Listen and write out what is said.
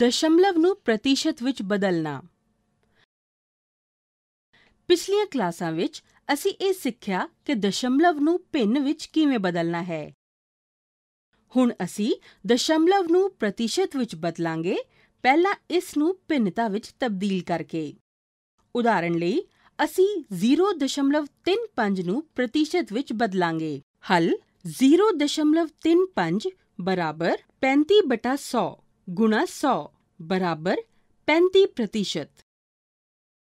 ਦਸ਼ਮਲਵ ਨੂੰ ਪ੍ਰਤੀਸ਼ਤ ਵਿੱਚ ਬਦਲਣਾ ਪਿਛਲੀਆਂ ਕਲਾਸਾਂ ਵਿੱਚ ਅਸੀਂ ਇਹ ਸਿੱਖਿਆ ਕਿ ਦਸ਼ਮਲਵ ਨੂੰ ਭਿੰਨ ਵਿੱਚ ਕਿਵੇਂ ਬਦਲਣਾ ਹੈ ਹੁਣ ਅਸੀਂ ਦਸ਼ਮਲਵ ਨੂੰ ਪ੍ਰਤੀਸ਼ਤ ਵਿੱਚ ਬਦਲਾਂਗੇ ਪਹਿਲਾਂ ਇਸ ਨੂੰ ਭਿੰਨਤਾ ਵਿੱਚ ਤਬਦੀਲ ਕਰਕੇ ਉਦਾਹਰਣ ਲਈ ਅਸੀਂ 0.35 ਨੂੰ ਪ੍ਰਤੀਸ਼ਤ ਵਿੱਚ ਬਦਲਾਂਗੇ ਹੱਲ 0.35 ਬਰਾਬਰ 35 100 गुणा सौ बराबर पैंती प्रतिशत